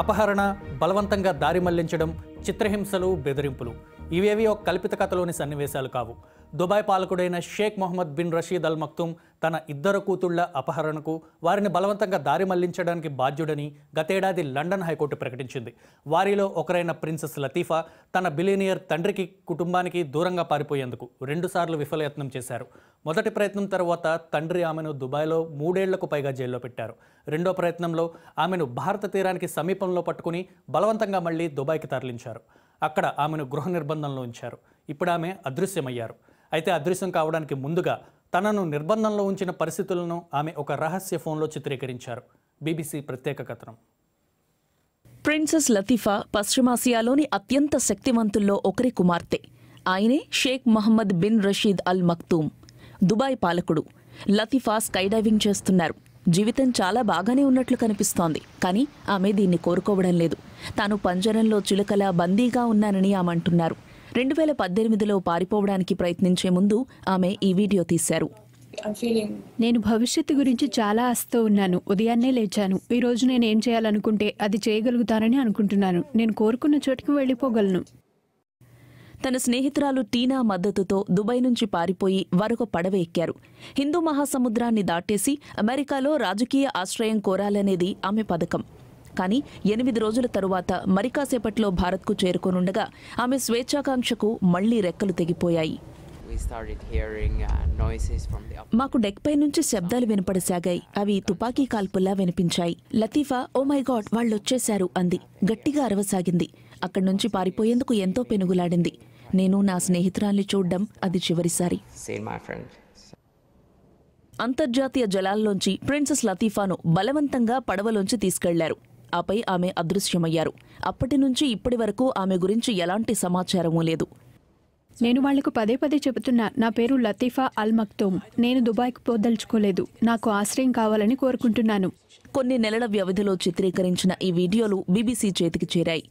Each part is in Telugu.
అపహరణ బలవంతంగా దారి మళ్లించడం చిత్రహింసలు బెదిరింపులు ఇవేవి ఒక కల్పిత కథలోని సన్నివేశాలు కావు దుబాయ్ పాలకుడైన Sheikh Mohammed bin Rashid Al Maktoum తన ఇద్దరు కూతుళ్ల అపహరణకు వారిని బలవంతంగా దారి మళ్లించడానికి బాధ్యుడని గతేడాది లండన్ హైకోర్టు ప్రకటించింది వారిలో ఒకరైన ప్రిన్సెస్ లతీఫా తన బిలీనియర్ తండ్రికి కుటుంబానికి దూరంగా పారిపోయేందుకు రెండుసార్లు విఫలయత్నం చేశారు మొదటి ప్రయత్నం తర్వాత తండ్రి ఆమెను దుబాయ్లో మూడేళ్లకు పైగా జైల్లో పెట్టారు రెండో ప్రయత్నంలో ఆమెను భారత తీరానికి సమీపంలో పట్టుకుని బలవంతంగా మళ్లీ దుబాయ్కి తరలించారు అక్కడ ఆమెను గృహ నిర్బంధంలో ఉంచారు ఇప్పుడు ఆమె అదృశ్యమయ్యారు అయితే అదృశ్యం కావడానికి ముందుగా తనను నిర్బంధంలో ఉంచిన పరిస్థితులను ఆమె ఒక రహస్య ఫోన్లో చిత్రీకరించారు బీబీసీ ప్రత్యేక కథనం ప్రిన్సెస్ లతీఫా పశ్చిమాసియాలోని అత్యంత శక్తివంతుల్లో ఒకరి కుమార్తె ఆయనే Sheikh Mohammed bin Rashid Al Maktoum Dubai పాలకుడు లతీఫా స్కైడైవింగ్ చేస్తున్నారు జీవితం చాలా బాగానే ఉన్నట్లు కనిపిస్తోంది కానీ ఆమె దీన్ని కోరుకోవడం లేదు తాను పంజరంలో చిలుకలా బందీగా ఉన్నానని ఆమంటున్నారు రెండు వేల పద్దెనిమిదిలో పారిపోవడానికి ప్రయత్నించే ముందు ఆమె ఈ వీడియో తీశారు నేను భవిష్యత్తు గురించి చాలా ఆస్తో ఉన్నాను ఉదయాన్నే లేచాను ఈ రోజు నేను ఏం చేయాలనుకుంటే అది చేయగలుగుతానని అనుకుంటున్నాను నేను కోరుకున్న చోటుకు వెళ్ళిపోగలను తన స్నేహితురాలు టీనా మద్దతుతో దుబాయ్ నుంచి పారిపోయి వరొక పడవ ఎక్కారు హిందూ మహాసముద్రాన్ని దాటేసి అమెరికాలో రాజకీయ ఆశ్రయం కోరాలనేది ఆమె పథకం కానీ ఎనిమిది రోజుల తరువాత మరికాసేపట్లో భారత్కు చేరుకోనుండగా ఆమె స్వేచ్ఛాకాంక్షకు మళ్లీ రెక్కలు తెగిపోయాయి uh, మాకు డెక్ పై నుంచి శబ్దాలు వినపడసాగాయి అవి తుపాకీ కాల్పుల్లా వినిపించాయి లతీఫా ఓ మై గాడ్ వాళ్ళొచ్చేశారు అంది గట్టిగా అరవసాగింది అక్కడి నుంచి పారిపోయేందుకు ఎంతో పెనుగులాడింది నేను నా స్నేహితురాల్ని చూడ్డం అది చివరిసారి అంతర్జాతీయ జలాల్లోంచి ప్రిన్సెస్ లతీఫాను బలవంతంగా పడవలోంచి తీసుకెళ్లారు ఆపై ఆమె అదృశ్యమయ్యారు అప్పటి నుంచి ఇప్పటి వరకు ఆమె గురించి ఎలాంటి సమాచారమూ లేదు నేను వాళ్లకు పదే పదే చెబుతున్నా నా పేరు లతీఫా అల్ మక్తోమ్ నేను దుబాయ్కు పోదలుచుకోలేదు నాకు ఆశ్రయం కావాలని కోరుకుంటున్నాను కొన్ని నెలల వ్యవధిలో చిత్రీకరించిన ఈ వీడియోలు బీబీసీ చేతికి చేరాయి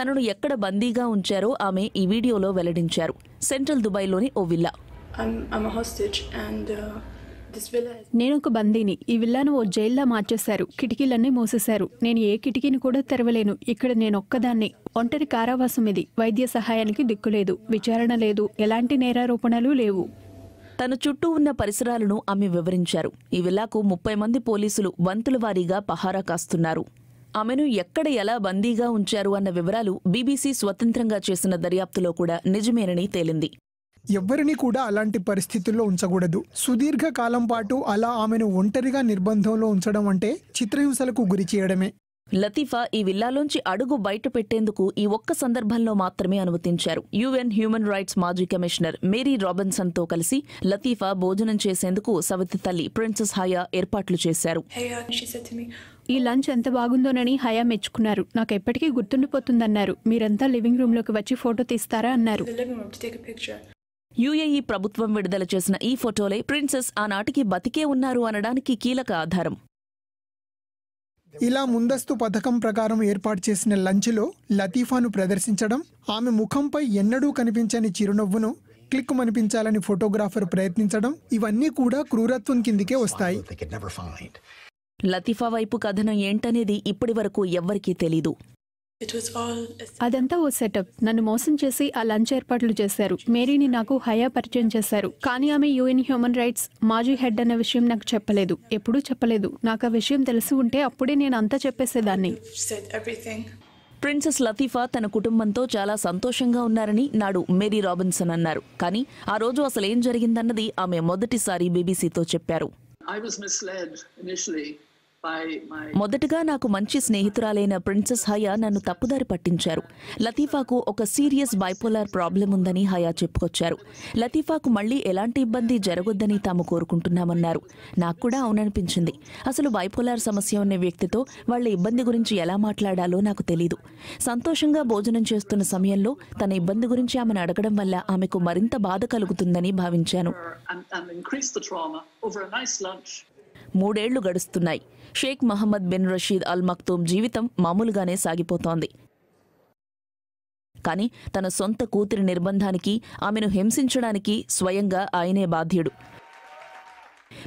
తనను ఎక్కడ బందీగా ఉంచారో ఆమె ఈ వీడియోలో వెల్లడించారు సెంట్రల్ దుబాయ్లోని ఓ విల్లా నేను ఒక బందీని ఈ విల్లాను ఓ జైల్లా మార్చేశారు కిటికీలన్నీ మూసేశారు నేను ఏ కిటికీని కూడా తెరవలేను ఇక్కడ నేను ఒక్కదాన్ని ఒంటరి కారావాసం ఇది వైద్య సహాయానికి దిక్కులేదు విచారణ లేదు ఎలాంటి నేరారోపణలు లేవు తన చుట్టూ ఉన్న పరిసరాలను ఆమె వివరించారు ఈ విల్లాకు ముప్పై మంది పోలీసులు వంతుల వారీగా పహారా కాస్తున్నారు ఆమెను ఎక్కడ ఎలా బందీగా ఉంచారు అన్న వివరాలు బీబీసీ స్వతంత్రంగా చేసిన దర్యాప్తులో కూడా నిజమేనని తేలింది ఎవ్వరిని కూడా అలాంటి పరిస్థితుల్లో ఉంచకూడదు సుదీర్ఘ కాలం పాటు అలా ఆమెను ఒంటరిగా నిర్బంధంలో ఉంచడం అంటే చిత్రహింసలకు గురి చేయడమే లతీఫా ఈ విల్లాలోంచి అడుగు బయట పెట్టేందుకు ఈ ఒక్క సందర్భంలో మాత్రమే అనుమతించారు యుఎన్ హ్యూమన్ రైట్స్ మాజీ కమిషనర్ మేరీ రాబిన్సన్ తో కలిసి లతీఫా భోజనం చేసేందుకు సవితి తల్లి ప్రిన్సెస్ హయా ఏర్పాట్లు చేశారు uh, ఈ లంచ్ ఎంత బాగుందోనని హయా మెచ్చుకున్నారు నాకు ఎప్పటికీ గుర్తుండిపోతుందన్నారు మీరంతా లివింగ్ రూమ్ లోకి వచ్చి ఫోటో తీస్తారా అన్నారు యుఏఈ ప్రభుత్వం విడుదల చేసిన ఈ ఫోటోలే ప్రిన్సెస్ ఆనాటికి బతికే ఉన్నారు అనడానికి కీలక ఆధారం ఇలా ముందస్తు పథకం ప్రకారం ఏర్పాటు చేసిన లంచ్లో లతీఫాను ప్రదర్శించడం ఆమె ముఖంపై ఎన్నడూ కనిపించని చిరునవ్వును క్లిక్ మనిపించాలని ఫోటోగ్రాఫర్ ప్రయత్నించడం ఇవన్నీ కూడా క్రూరత్వం కిందికే వస్తాయి లతీఫా వైపు కథనం ఏంటనేది ఇప్పటి వరకు ఎవ్వరికీ తెలీదు అదంతా ఓ సెటప్ నన్ను మోసం చేసి ఆ లంచ్ ఏర్పాట్లు చేశారు మేరీని నాకు హయా పరిచయం చేశారు కానీ ఆమె యుఎన్ హ్యూమన్ రైట్స్ మాజీ హెడ్ అన్న విషయం నాకు చెప్పలేదు ఎప్పుడూ చెప్పలేదు నాకు ఆ విషయం తెలిసి ఉంటే అప్పుడే నేను అంతా చెప్పేసేదాన్ని ప్రిన్సెస్ లతీఫా తన కుటుంబంతో చాలా సంతోషంగా ఉన్నారని నాడు మేరీ రాబిన్సన్ అన్నారు కానీ ఆ రోజు అసలు ఏం జరిగిందన్నది ఆమె మొదటిసారి బీబీసీతో చెప్పారు I was misled initially మొదటగా నాకు మంచి స్నేహితురాలైన ప్రిన్సెస్ హయా నన్ను తప్పుదారి పట్టించారు లతీఫాకు ఒక సీరియస్ బైపోలార్ ప్రాబ్లం ఉందని హయా చెప్పుకొచ్చారు లతీఫాకు మళ్ళీ ఎలాంటి ఇబ్బంది జరగొద్దని తాము కోరుకుంటున్నామన్నారు నాకు కూడా అవుననిపించింది అసలు బైపోలార్ సమస్య ఉన్న వ్యక్తితో వాళ్ళ ఇబ్బంది గురించి ఎలా మాట్లాడాలో నాకు తెలీదు సంతోషంగా భోజనం చేస్తున్న సమయంలో తన ఇబ్బంది గురించి ఆమెను అడగడం వల్ల ఆమెకు మరింత బాధ కలుగుతుందని భావించాను మూడేళ్లు గడుస్తున్నాయి Sheikh Mohammed bin Rashid Al Maktoum జీవితం మామూలుగానే సాగిపోతోంది కానీ తన సొంత కూతురి నిర్బంధానికి ఆమెను హింసించడానికి స్వయంగా ఆయనే బాధ్యుడు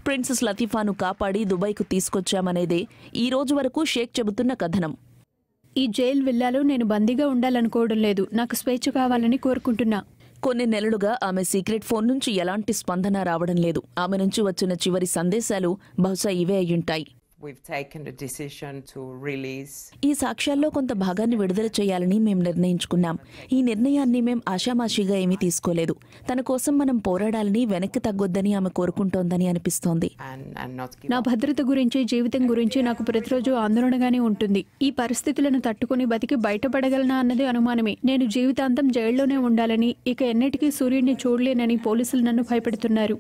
ప్రిన్సెస్ లతీఫాను కాపాడి దుబాయ్కు తీసుకొచ్చామనేదే ఈ రోజు వరకు షేక్ చెబుతున్న కథనం ఈ జైలు వెళ్లాలో నేను బందీగా ఉండాలనుకోవడం లేదు నాకు స్వేచ్ఛ కావాలని కోరుకుంటున్నా కొన్ని నెలలుగా ఆమె సీక్రెట్ ఫోన్ నుంచి ఎలాంటి స్పందన రావడం లేదు ఆమె నుంచి వచ్చిన చివరి సందేశాలు బహుశా ఇవే అయ్యుంటాయి ఈ సాక్ష్యాల్లో కొంత భాగాన్ని విడుదల చేయాలని మేము నిర్ణయించుకున్నాం ఈ నిర్ణయాన్ని మేము ఆషామాషిగా ఏమీ తీసుకోలేదు తన కోసం మనం పోరాడాలని వెనక్కి తగ్గొద్దని ఆమె కోరుకుంటోందని అనిపిస్తోంది నా భద్రత గురించి జీవితం గురించి నాకు ప్రతిరోజు ఆందోళనగానే ఉంటుంది ఈ పరిస్థితులను తట్టుకుని బతికి బయటపడగలనా అన్నది అనుమానమే నేను జీవితాంతం జైల్లోనే ఉండాలని ఇక ఎన్నటికీ సూర్యుడిని చూడలేనని పోలీసులు నన్ను భయపెడుతున్నారు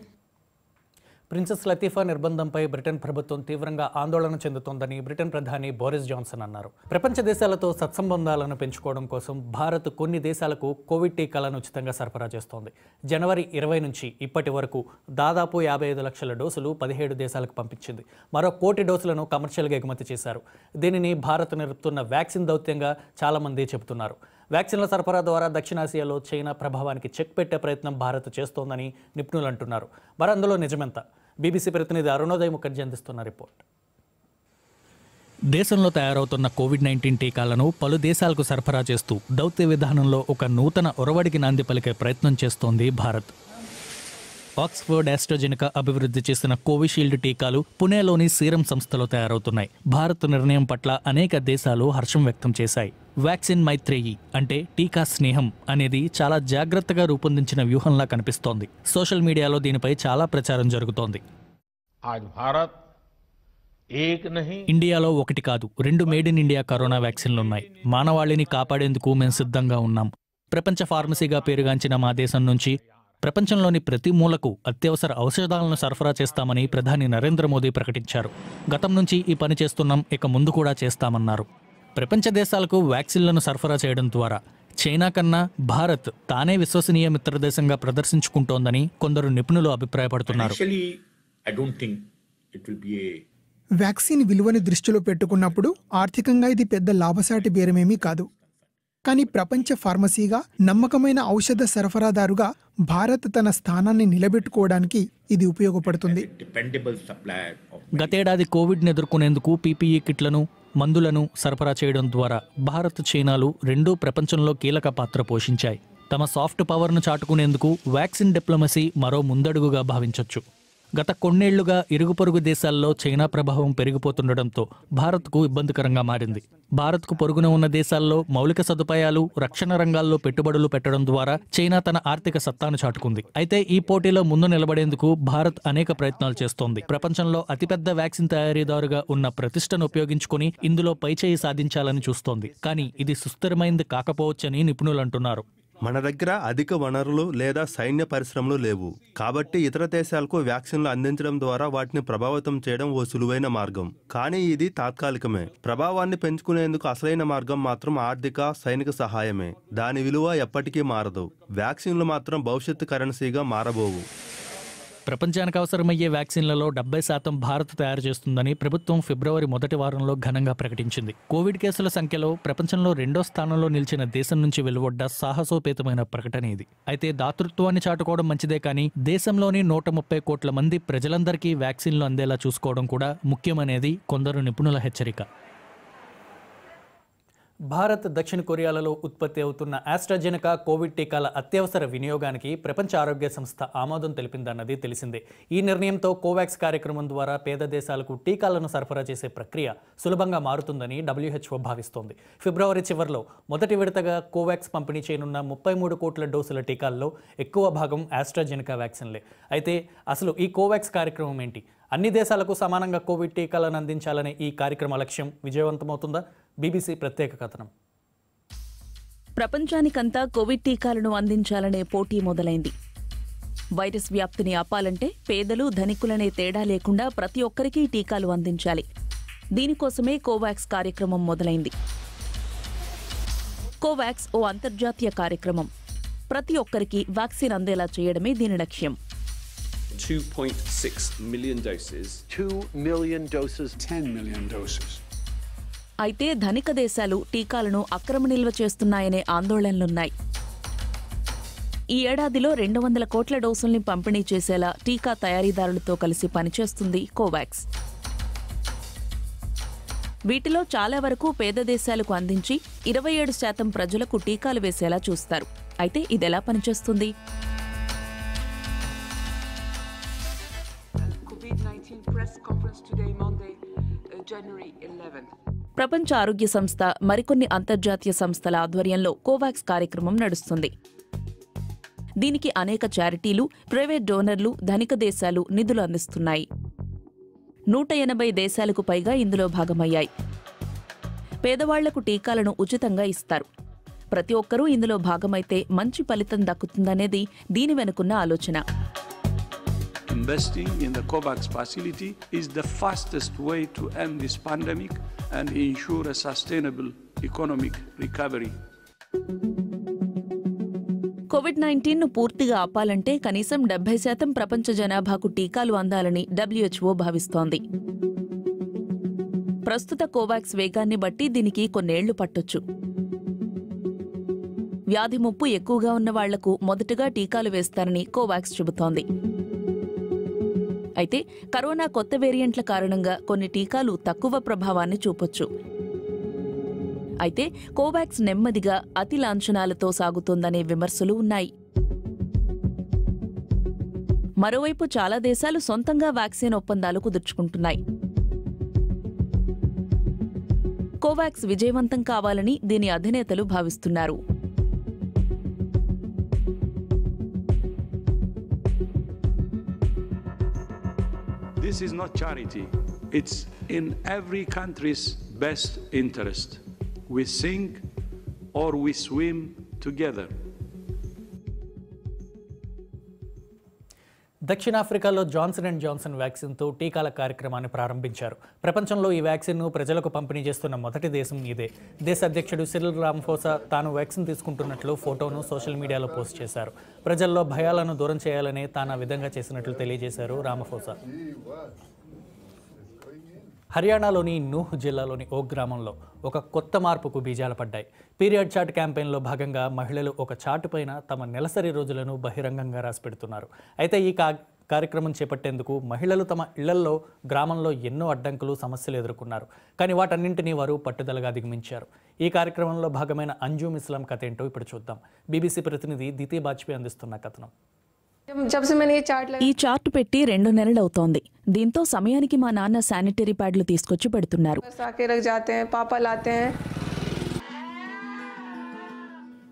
ప్రిన్సెస్ లతీఫా నిర్బంధంపై బ్రిటన్ ప్రభుత్వం తీవ్రంగా ఆందోళన చెందుతోందని బ్రిటన్ ప్రధాని బోరిస్ జాన్సన్ అన్నారు ప్రపంచ దేశాలతో సత్సంబంధాలను పెంచుకోవడం కోసం భారత్ కొన్ని దేశాలకు కోవిడ్ టీకాలను ఉచితంగా సరఫరా చేస్తోంది జనవరి ఇరవై నుంచి ఇప్పటి వరకు దాదాపు యాభై ఐదు లక్షల డోసులు పదిహేడు దేశాలకు పంపించింది మరో కోటి డోసులను కమర్షియల్గా ఎగుమతి చేశారు దీనిని భారత్ నిరుపుతున్న వ్యాక్సిన్ దౌత్యంగా చాలామంది చెబుతున్నారు వ్యాక్సిన్ల సరఫరా ద్వారా దక్షిణాసియాలో చైనా ప్రభావానికి చెక్ పెట్టే ప్రయత్నం భారత్ చేస్తోందని నిపుణులు అంటున్నారు మరి అందులో నిజమెంత బీబీసీ ప్రతినిధి అరుణోదయ్ ముఖర్జీ అందిస్తున్న రిపోర్ట్ దేశంలో తయారవుతున్న కోవిడ్ నైన్టీన్ టీకాలను పలు దేశాలకు సరఫరా చేస్తూ దౌత్య విధానంలో ఒక నూతన ఒరవడికి నాంది పలికే ప్రయత్నం చేస్తోంది భారత్ ఆక్స్ఫర్డ్ ఆస్ట్రోజెనిక అభివృద్ధి చేసిన కోవిషీల్డ్ టీకాలు పుణేలోని సీరం సంస్థలో తయారవుతున్నాయి భారత్ నిర్ణయం పట్ల అనేక దేశాలు హర్షం వ్యక్తం చేశాయి వ్యాక్సిన్ మైత్రేయి అంటే టీకా స్నేహం అనేది చాలా జాగ్రత్తగా రూపొందించిన వ్యూహంలా కనిపిస్తోంది సోషల్ మీడియాలో దీనిపై చాలా ప్రచారం జరుగుతోంది భారత్ ఇండియాలో ఒకటి కాదు రెండు మేడ్ ఇన్ ఇండియా కరోనా వ్యాక్సిన్లున్నాయి మానవాళిని కాపాడేందుకు మేము సిద్ధంగా ఉన్నాం ప్రపంచ ఫార్మసీగా పేరుగాంచిన మా దేశం నుంచి ప్రపంచంలోని ప్రతి మూలకు అత్యవసర ఔషధాలను సరఫరా చేస్తామని ప్రధాని నరేంద్ర మోదీ ప్రకటించారు గతం నుంచి ఈ పని చేస్తున్నాం ఇక ముందు కూడా చేస్తామన్నారు ప్రపంచ దేశాలకు వ్యాక్సిన్లను సరఫరా చేయడం ద్వారా చైనా కన్నా భారత్ తానే విశ్వసనీయ మిత్రదేశంగా ప్రదర్శించుకుంటోందని కొందరు నిపుణులు అభిప్రాయపడుతున్నారు వ్యాక్సిన్ విలువని దృష్టిలో పెట్టుకున్నప్పుడు ఆర్థికంగా ఇది పెద్ద లాభసాటి బేరమేమీ కాదు కానీ ప్రపంచ ఫార్మసీగా నమ్మకమైన ఔషధ సరఫరాదారుగా భారత్ తన స్థానాన్ని నిలబెట్టుకోవడానికి ఇది ఉపయోగపడుతుంది గతేడాది కోవిడ్ను ఎదుర్కొనేందుకు పీపీఈ కిట్లను మందులను సరఫరా చేయడం ద్వారా భారత్ చైనాలు రెండూ ప్రపంచంలో కీలక పాత్ర పోషించాయి తమ సాఫ్ట్ పవర్ను చాటుకునేందుకు వ్యాక్సిన్ డిప్లొమసీ మరో ముందడుగుగా భావించవచ్చు గత కొన్నేళ్లుగా ఇరుగు పొరుగు దేశాల్లో చైనా ప్రభావం పెరిగిపోతుండటంతో భారత్కు ఇబ్బందికరంగా మారింది భారత్కు పొరుగున ఉన్న దేశాల్లో మౌలిక సదుపాయాలు రక్షణ రంగాల్లో పెట్టుబడులు పెట్టడం ద్వారా చైనా తన ఆర్థిక సత్తాను చాటుకుంది అయితే ఈ పోటీలో ముందు నిలబడేందుకు భారత్ అనేక ప్రయత్నాలు చేస్తోంది ప్రపంచంలో అతిపెద్ద వ్యాక్సిన్ తయారీదారుగా ఉన్న ప్రతిష్టను ఉపయోగించుకుని ఇందులో పైచేయి సాధించాలని చూస్తోంది కానీ ఇది సుస్థిరమైంది కాకపోవచ్చని నిపుణులు అంటున్నారు మన దగ్గర అధిక వనరులు లేదా సైన్య పరిశ్రమలు లేవు కాబట్టి ఇతర దేశాలకు వ్యాక్సిన్లు అందించడం ద్వారా వాటిని ప్రభావితం చేయడం ఓ సులువైన మార్గం కానీ ఇది తాత్కాలికమే ప్రభావాన్ని పెంచుకునేందుకు అసలైన మార్గం మాత్రం ఆర్థిక సైనిక సహాయమే దాని విలువ ఎప్పటికీ మారదు వ్యాక్సిన్లు మాత్రం భవిష్యత్తు కరెన్సీగా మారబోవు ప్రపంచానికి అవసరమయ్యే వ్యాక్సిన్లలో డెబ్బై శాతం భారత్ తయారు చేస్తుందని ప్రభుత్వం ఫిబ్రవరి మొదటి వారంలో ఘనంగా ప్రకటించింది కోవిడ్ కేసుల సంఖ్యలో ప్రపంచంలో రెండో స్థానంలో నిలిచిన దేశం నుంచి వెలువడ్డ సాహసోపేతమైన ప్రకటన ఇది అయితే దాతృత్వాన్ని చాటుకోవడం మంచిదే కానీ దేశంలోని నూట ముప్పై కోట్ల మంది ప్రజలందరికీ వ్యాక్సిన్లు అందేలా చూసుకోవడం కూడా ముఖ్యమనేది కొందరు నిపుణుల హెచ్చరిక భారత్ దక్షిణ కొరియాలలో ఉత్పత్తి అవుతున్న ఆస్ట్రాజెనకా కోవిడ్ టీకాల అత్యవసర వినియోగానికి ప్రపంచ ఆరోగ్య సంస్థ ఆమోదం తెలిపిందన్నది తెలిసిందే ఈ నిర్ణయంతో కోవాక్స్ కార్యక్రమం ద్వారా పేద దేశాలకు టీకాలను సరఫరా చేసే ప్రక్రియ సులభంగా మారుతుందని డబ్ల్యూహెచ్ఓ భావిస్తోంది ఫిబ్రవరి చివరిలో మొదటి విడతగా కోవాక్స్ పంపిణీ చేయనున్న ముప్పై మూడు కోట్ల డోసుల టీకాల్లో ఎక్కువ భాగం ఆస్ట్రాజెనకా వ్యాక్సిన్లే అయితే అసలు ఈ కోవాక్స్ కార్యక్రమం ఏంటి అన్ని దేశాలకు సమానంగా కోవిడ్ టీకాలను అందించాలనే ఈ కార్యక్రమ లక్ష్యం విజయవంతమవుతుందా బీబీసీ ప్రత్యేక కథనం ప్రపంచానికంతా కోవిడ్ టీకాలను అందించాలనే పోటీ మొదలైంది వైరస్ వ్యాప్తిని ఆపాలంటే పేదలు ధనికులనే తేడా లేకుండా ప్రతి ఒక్కరికీ టీకాలు అందించాలి దీనికోసమే కోవాక్స్ కార్యక్రమం మొదలైంది కోవాక్స్ ఓ అంతర్జాతీయ కార్యక్రమం ప్రతి ఒక్కరికి వ్యాక్సిన్ అందేలా చేయడమే దీని లక్ష్యం 2.6 million doses. 2 million doses. 10 million doses. అయితే ధనిక దేశాలు టీకాలను అక్రమ నిల్వ చేస్తున్నాయనే ఆందోళనలున్నాయి ఈ ఏడాదిలో రెండు వందల కోట్ల డోసుల్ని పంపిణీ చేసేలా టీకా తయారీదారులతో కలిసి పనిచేస్తుంది కోవాక్స్ వీటిలో చాలా వరకు పేద దేశాలకు అందించి ఇరవై ఏడు శాతం ప్రజలకు టీకాలు వేసేలా చూస్తారు అయితే ఇదెలా పనిచేస్తుంది Uh, ప్రపంచ ఆరోగ్య సంస్థ మరికొన్ని అంతర్జాతీయ సంస్థల ఆధ్వర్యంలో కోవాక్స్ కార్యక్రమం నడుస్తుంది దీనికి అనేక చారిటీలు ప్రైవేట్ డోనర్లు ధనిక దేశాలు నిధులు అందిస్తున్నాయి నూట ఎనభై దేశాలకు పైగా ఇందులో భాగమయ్యాయి పేదవాళ్లకు టీకాలను ఉచితంగా ఇస్తారు ప్రతి ఒక్కరూ ఇందులో భాగమైతే మంచి ఫలితం దక్కుతుందనేది దీని వెనుకున్న ఆలోచన Investing in the COVAX facility is the fastest way to end this pandemic and ensure a sustainable economic recovery. Covid నైన్టీన్ను పూర్తిగా ఆపాలంటే కనీసం డెబ్బై శాతం ప్రపంచ జనాభాకు టీకాలు అందాలని డబ్ల్యూహెచ్ఓ భావిస్తోంది ప్రస్తుత కోవాక్స్ వేగాన్ని బట్టి దీనికి కొన్నేళ్లు పట్టొచ్చు వ్యాధి ముప్పు ఎక్కువగా ఉన్న వాళ్లకు మొదటగా టీకాలు వేస్తారని కోవాక్స్ చెబుతోంది అయితే కరోనా కొత్త వేరియంట్ల కారణంగా కొన్ని టీకాలు తక్కువ ప్రభావాన్ని చూపొచ్చు అయితే కోవాక్స్ నెమ్మదిగా అతి లాంఛనాలతో సాగుతోందనే విమర్శలు ఉన్నాయి మరోవైపు చాలా దేశాలు సొంతంగా వ్యాక్సిన్ ఒప్పందాలు కుదుర్చుకుంటున్నాయి కోవాక్స్ విజయవంతం కావాలని దీని అధినేతలు భావిస్తున్నారు This is not charity. It's in every country's best interest. We sink or we swim together. దక్షిణాఫ్రికాలో జాన్సన్ అండ్ జాన్సన్ వ్యాక్సిన్తో టీకాల కార్యక్రమాన్ని ప్రారంభించారు ప్రపంచంలో ఈ వ్యాక్సిన్ను ప్రజలకు పంపిణీ చేస్తున్న మొదటి దేశం ఇదే దేశ అధ్యక్షుడు సిరిల్ రామ్ఫోసా తాను వ్యాక్సిన్ తీసుకుంటున్నట్లు ఫోటోను సోషల్ మీడియాలో పోస్ట్ చేశారు ప్రజల్లో భయాలను దూరం చేయాలని తాను విధంగా చేసినట్లు తెలియజేశారు రామఫోసా హర్యానాలోని నూహ్ జిల్లాలోని ఓ గ్రామంలో ఒక కొత్త మార్పుకు బీజాలు పడ్డాయి పీరియడ్ చాట్ క్యాంపెయిన్లో భాగంగా మహిళలు ఒక చాటు పైన తమ నెలసరి రోజులను బహిరంగంగా రాసిపెడుతున్నారు అయితే ఈ కార్యక్రమం చేపట్టేందుకు మహిళలు తమ ఇళ్లలో గ్రామంలో ఎన్నో అడ్డంకులు సమస్యలు ఎదుర్కొన్నారు కానీ వాటన్నింటినీ వారు పట్టుదలగా దిగమించారు ఈ కార్యక్రమంలో భాగమైన అంజూమ్ ఇస్లాం కథ ఏంటో ఇప్పుడు చూద్దాం బీబీసీ ప్రతినిధి దితి బాజ్పేయి అందిస్తున్న కథనం ఈ చార్ట్ పెట్టి రెండు నెలలవుతోంది దీంతో సమయానికి మా నాన్న శానిటరీ ప్యాడ్లు తీసుకొచ్చి పెడుతున్నారు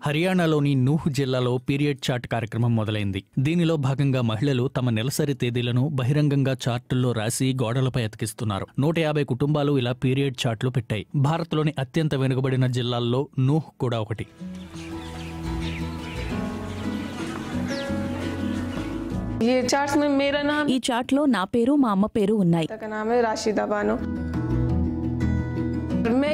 హర్యానాలోని నూహ్ జిల్లాలో పీరియడ్ చార్ట్ కార్యక్రమం మొదలైంది దీనిలో భాగంగా మహిళలు తమ నెలసరి తేదీలను బహిరంగంగా చార్టుల్లో రాసి గోడలపై అతికిస్తున్నారు నూట యాభై కుటుంబాలు ఇలా పీరియడ్ చార్ట్లు పెట్టాయి భారత్లోని అత్యంత వెనుకబడిన జిల్లాల్లో నూహ్ కూడా ఒకటి ఈ చార్ట్స్ ఈ చార్ట్ లో నా పేరు మా అమ్మ పేరు ఉన్నాయి రాషిదా బాను मैं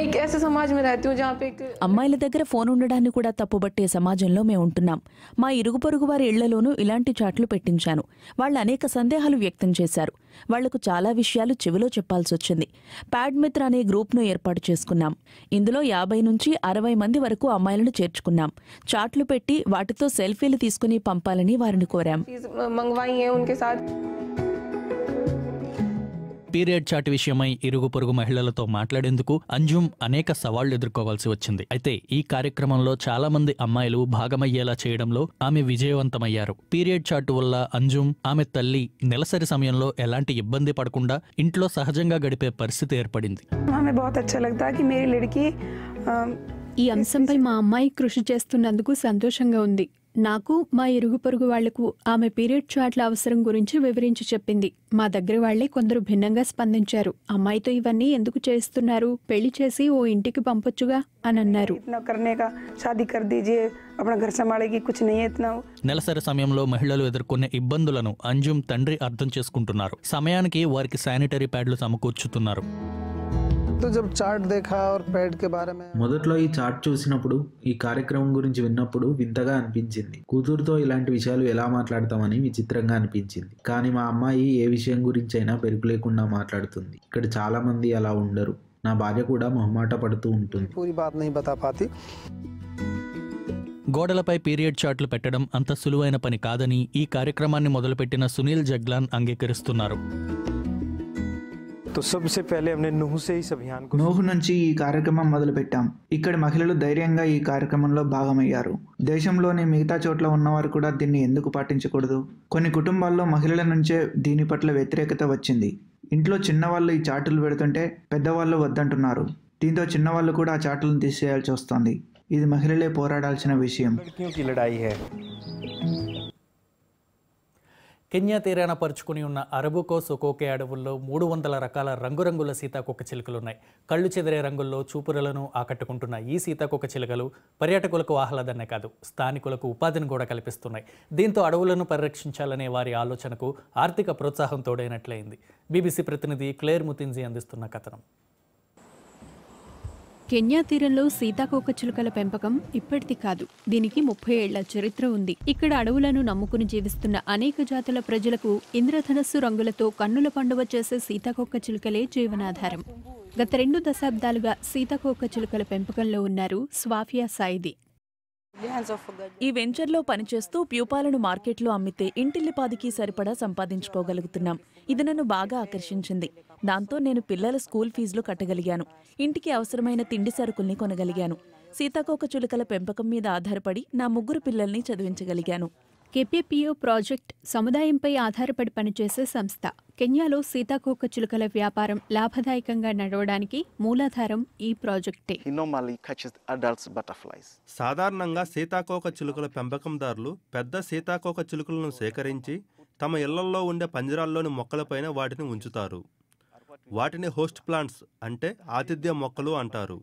అమ్మాయిల దగ్గర ఫోన్ ఉండడాన్ని కూడా తప్పుబట్టే సమాజంలో మేము ఉంటున్నాం మా ఇరుగు పొరుగు వారి ఇళ్లలోనూ ఇలాంటి చాట్లు పెట్టించాను వాళ్ళు అనేక సందేహాలు వ్యక్తం చేశారు వాళ్లకు చాలా విషయాలు చెవిలో చెప్పాల్సి వచ్చింది మిత్ర అనే గ్రూప్ను ఏర్పాటు చేసుకున్నాం ఇందులో యాభై నుంచి అరవై మంది వరకు అమ్మాయిలను చేర్చుకున్నాం చాట్లు పెట్టి వాటితో సెల్ఫీలు తీసుకుని పంపాలని వారిని కోరాం పీరియడ్ చాట్ విషయమై ఇరుగు పొరుగు మహిళలతో మాట్లాడేందుకు అంజుమ్ అనేక సవాళ్లు ఎదుర్కోవాల్సి వచ్చింది అయితే ఈ కార్యక్రమంలో చాలా మంది అమ్మాయిలు భాగమయ్యేలా చేయడంలో ఆమె విజయవంతమయ్యారు పీరియడ్ చాట్ వల్ల అంజుమ్ ఆమె తల్లి నెలసరి సమయంలో ఎలాంటి ఇబ్బంది పడకుండా ఇంట్లో సహజంగా గడిపే పరిస్థితి ఏర్పడింది ఈ అంశంపై మా అమ్మాయి కృషి చేస్తున్నందుకు సంతోషంగా ఉంది నాకు మా ఇరుగు పొరుగు వాళ్లకు ఆమె పీరియడ్ చాట్ల అవసరం గురించి వివరించి చెప్పింది మా దగ్గర వాళ్లే కొందరు భిన్నంగా స్పందించారు అమ్మాయితో ఇవన్నీ ఎందుకు చేస్తున్నారు పెళ్లి చేసి ఓ ఇంటికి పంపొచ్చుగా అని అన్నారు నెలసరి సమయంలో మహిళలు ఎదుర్కొనే ఇబ్బందులను అంజుమ్ తండ్రి అర్థం చేసుకుంటున్నారు సమయానికి వారికి శానిటరీ ప్యాడ్లు సమకూర్చుతున్నారు మొదట్లో ఈ చార్ట్ చూసినప్పుడు ఈ కార్యక్రమం గురించి విన్నప్పుడు వింతగా అనిపించింది కూతురుతో ఇలాంటి విషయాలు ఎలా మాట్లాడతామని విచిత్రంగా అనిపించింది కానీ మా అమ్మాయి ఏ విషయం గురించి అయినా పెరుగు లేకుండా మాట్లాడుతుంది ఇక్కడ చాలా మంది అలా ఉండరు నా భార్య కూడా మొహమాట పడుతూ ఉంటుంది గోడలపై పీరియడ్ చార్ట్లు పెట్టడం అంత సులువైన పని కాదని ఈ కార్యక్రమాన్ని మొదలుపెట్టిన సునీల్ జగ్లాన్ అంగీకరిస్తున్నారు నోహు నుంచి ఈ కార్యక్రమం మొదలుపెట్టాం ఇక్కడ మహిళలు ధైర్యంగా ఈ కార్యక్రమంలో భాగమయ్యారు దేశంలోని మిగతా చోట్ల ఉన్నవారు కూడా దీన్ని ఎందుకు పాటించకూడదు కొన్ని కుటుంబాల్లో మహిళల నుంచే దీని పట్ల వ్యతిరేకత వచ్చింది ఇంట్లో చిన్నవాళ్ళు ఈ చాటులు పెడుతుంటే పెద్దవాళ్ళు వద్దంటున్నారు దీంతో చిన్నవాళ్ళు కూడా ఆ చాటులను తీసేయాల్సి వస్తుంది ఇది మహిళలే పోరాడాల్సిన విషయం కెన్యా తీరాన పరుచుకుని ఉన్న అరబుకో సొకోకే అడవుల్లో మూడు వందల రకాల రంగురంగుల సీతాకొక్క చిలుకలున్నాయి కళ్ళు చెదిరే రంగుల్లో చూపురలను ఆకట్టుకుంటున్న ఈ సీతాకొక్క చిలుకలు పర్యాటకులకు ఆహ్లాదనే కాదు స్థానికులకు ఉపాధిని కూడా కల్పిస్తున్నాయి దీంతో అడవులను పరిరక్షించాలనే వారి ఆలోచనకు ఆర్థిక ప్రోత్సాహం తోడైనట్లయింది బీబీసీ ప్రతినిధి క్లేర్ ముతింజీ అందిస్తున్న కథనం కెన్యా తీరంలో సీతాకోకచిలుకల పెంపకం ఇప్పటిది కాదు దీనికి ముప్పై ఏళ్ల చరిత్ర ఉంది ఇక్కడ అడవులను నమ్ముకుని జీవిస్తున్న అనేక జాతుల ప్రజలకు ఇంద్రధనస్సు రంగులతో కన్నుల పండుగ చేసే సీతాకోకచిలుకలే జీవనాధారం గత రెండు దశాబ్దాలుగా సీతాకోకచిలుకల పెంపకంలో ఉన్నారు స్వాఫియా సాయిది ఈ వెంచర్లో పనిచేస్తూ ప్యూపాలను మార్కెట్లో అమ్మితే ఇంటిల్లిపాదికి సరిపడా సంపాదించుకోగలుగుతున్నాం ఇది నన్ను బాగా ఆకర్షించింది దాంతో నేను పిల్లల స్కూల్ ఫీజులు కట్టగలిగాను ఇంటికి అవసరమైన తిండి సరుకుల్ని కొనగలిగాను సీతాకోక చిలుకల పెంపకం మీద ఆధారపడి నా ముగ్గురు పిల్లల్ని చదివించగలిగాను కెపిపిఓ ప్రాజెక్ట్ సముదాయంపై ఆధారపడి పనిచేసే సంస్థ కెన్యాలో సీతాకోక చిలుకల వ్యాపారం లాభదాయకంగా నడవడానికి మూలాధారం ఈ ప్రాజెక్టే సాధారణంగా సీతాకోక చిలుకల పెంపకందారులు పెద్ద సీతాకోక చిలుకలను సేకరించి తమ ఇళ్లలో ఉండే పంజరాల్లోని మొక్కలపైన వాటిని ఉంచుతారు వాటిని హోస్ట్ ప్లాంట్స్ అంటే ఆతిథ్య మొక్కలు అంటారు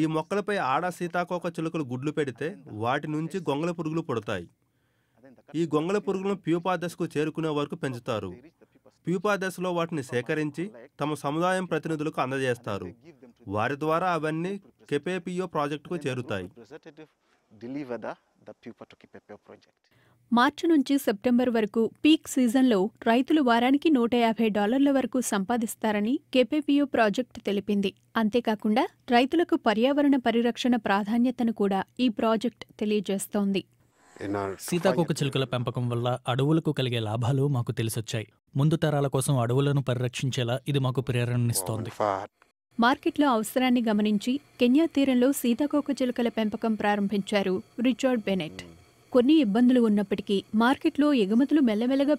ఈ మొక్కలపై ఆడ సీతాకోక చిలుకలు గుడ్లు పెడితే వాటి నుంచి గొంగళ పురుగులు పుడతాయి ఈ గొంగళ పురుగులను ప్యూపా దశకు చేరుకునే వరకు పెంచుతారు ప్యూపా దశలో వాటిని సేకరించి తమ సముదాయం ప్రతినిధులకు అందజేస్తారు వారి ద్వారా అవన్నీ కెపేపియో ప్రాజెక్టుకు చేరుతాయి మార్చి నుంచి సెప్టెంబర్ వరకు పీక్ సీజన్లో రైతులు వారానికి నూట యాభై డాలర్ల వరకు సంపాదిస్తారని కెపెపియో ప్రాజెక్ట్ తెలిపింది అంతేకాకుండా రైతులకు పర్యావరణ పరిరక్షణ ప్రాధాన్యతను కూడా ఈ ప్రాజెక్ట్ తెలియజేస్తోంది సీతాకోక చిలుకల పెంపకం వల్ల అడవులకు కలిగే లాభాలు మాకు తెలిసొచ్చాయి ముందు తరాల కోసం అడవులను పరిరక్షించేలా ఇది మాకు ప్రేరణనిస్తోంది మార్కెట్లో అవసరాన్ని గమనించి కెన్యా తీరంలో సీతాకోక చిలుకల పెంపకం ప్రారంభించారు రిచర్డ్ బెనెట్ కొన్ని ఇబ్బందులు ఉన్నప్పటికీ మార్కెట్లో ఎగుమతులు మెల్లమెల్లగా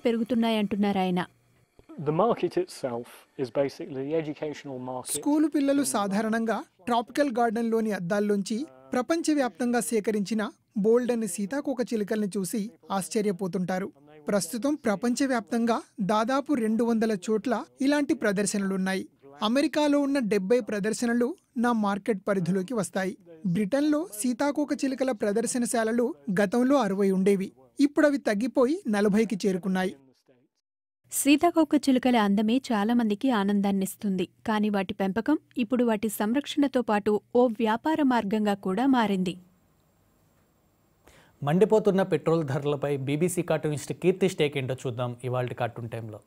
ఆయన స్కూలు పిల్లలు సాధారణంగా ట్రాపికల్ గార్డెన్లోని అద్దాల్లోంచి ప్రపంచవ్యాప్తంగా సేకరించిన బోల్డన్ సీతాకోక చిలుకల్ని చూసి ఆశ్చర్యపోతుంటారు ప్రస్తుతం ప్రపంచవ్యాప్తంగా దాదాపు రెండు వందల చోట్ల ఇలాంటి ప్రదర్శనలున్నాయి అమెరికాలో ఉన్న డెబ్బై ప్రదర్శనలు నా మార్కెట్ పరిధిలోకి వస్తాయి బ్రిటన్లో సీతాకోక చిలుకల ప్రదర్శనశాలలు గతంలో అరవై ఉండేవి ఇప్పుడు అవి తగ్గిపోయి నలభైకి చేరుకున్నాయి సీతాకోక చిలుకల అందమే చాలామందికి ఆనందాన్నిస్తుంది కానీ వాటి పెంపకం ఇప్పుడు వాటి సంరక్షణతో పాటు ఓ వ్యాపార మార్గంగా కూడా మారింది మండిపోతున్న పెట్రోల్ ధరలపై బీబీసీ కార్టూనిస్ట్ కీర్తి స్టేక్ ఏంటో చూద్దాం ఇవాళ కార్టూన్ టైంలో